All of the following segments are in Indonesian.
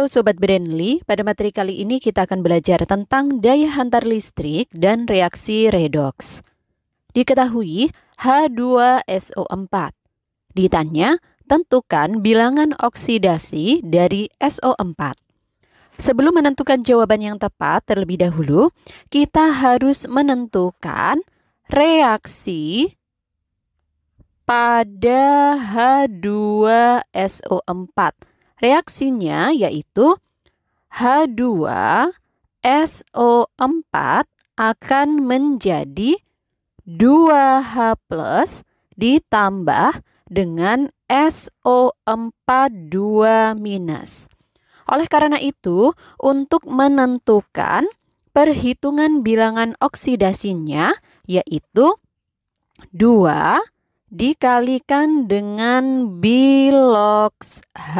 Halo Sobat Brandly, pada materi kali ini kita akan belajar tentang daya hantar listrik dan reaksi redox. Diketahui H2SO4. Ditanya, tentukan bilangan oksidasi dari SO4. Sebelum menentukan jawaban yang tepat terlebih dahulu, kita harus menentukan reaksi pada H2SO4 Reaksinya yaitu H2SO4 akan menjadi 2H+ ditambah dengan SO42-. Oleh karena itu, untuk menentukan perhitungan bilangan oksidasinya yaitu 2 dikalikan dengan biloks H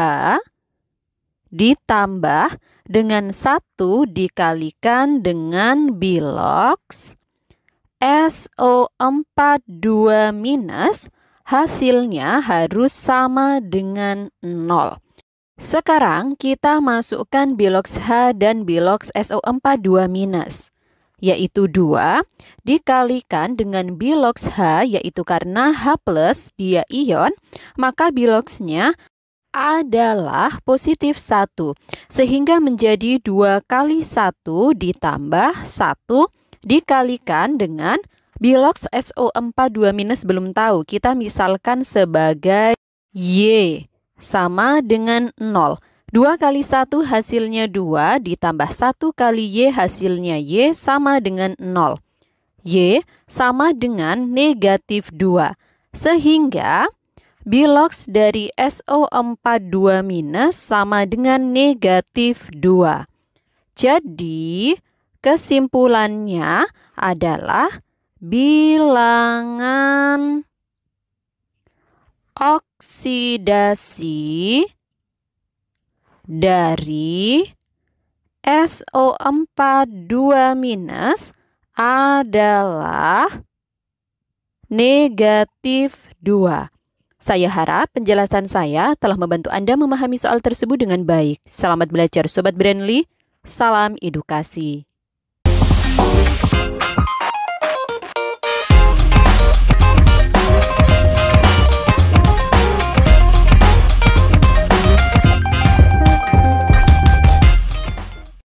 ditambah dengan 1 dikalikan dengan biloks SO42 minus hasilnya harus sama dengan 0. Sekarang kita masukkan biloks H dan biloks SO42 minus yaitu 2, dikalikan dengan bilox H, yaitu karena H plus dia ion, maka biloxnya adalah positif 1, sehingga menjadi 2 kali 1 ditambah 1 dikalikan dengan bilox SO42- belum tahu, kita misalkan sebagai Y sama dengan 0. 2 kali 1 hasilnya 2 ditambah 1 kali Y hasilnya Y sama dengan 0. Y sama dengan negatif 2. Sehingga bilox dari SO42- minus sama dengan negatif 2. Jadi kesimpulannya adalah bilangan oksidasi dari SO42- adalah negatif 2. Saya harap penjelasan saya telah membantu Anda memahami soal tersebut dengan baik. Selamat belajar Sobat Brandly, salam edukasi.